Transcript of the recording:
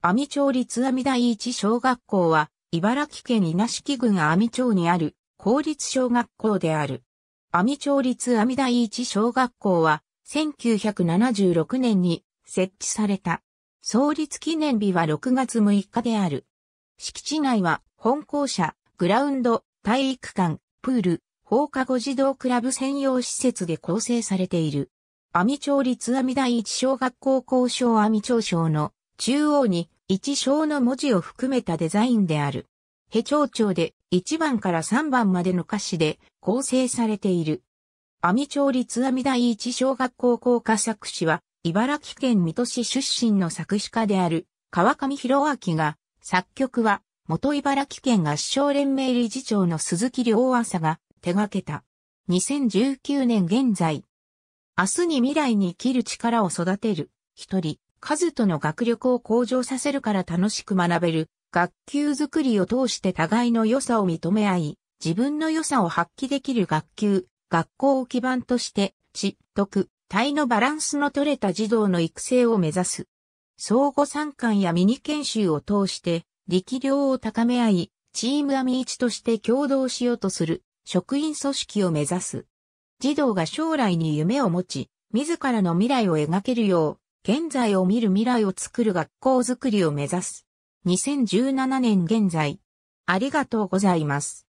阿美町立阿美第一小学校は、茨城県稲敷郡阿美町にある公立小学校である。阿美町立阿美第一小学校は、1976年に設置された。創立記念日は6月6日である。敷地内は本校舎、グラウンド、体育館、プール、放課後児童クラブ専用施設で構成されている。阿美町立阿美第一小学校校章阿美町小の中央に一章の文字を含めたデザインである。ヘ長調で1番から3番までの歌詞で構成されている。阿弥町立阿弥第一小学校校歌作詞は、茨城県水戸市出身の作詞家である川上博明が、作曲は元茨城県合唱連盟理事長の鈴木良朝が手掛けた。2019年現在。明日に未来に生きる力を育てる。一人。カズとの学力を向上させるから楽しく学べる、学級づくりを通して互いの良さを認め合い、自分の良さを発揮できる学級、学校を基盤として、知、徳、体のバランスの取れた児童の育成を目指す。相互参観やミニ研修を通して、力量を高め合い、チームアミーチとして共同しようとする、職員組織を目指す。児童が将来に夢を持ち、自らの未来を描けるよう、現在を見る未来を作る学校づくりを目指す。2017年現在。ありがとうございます。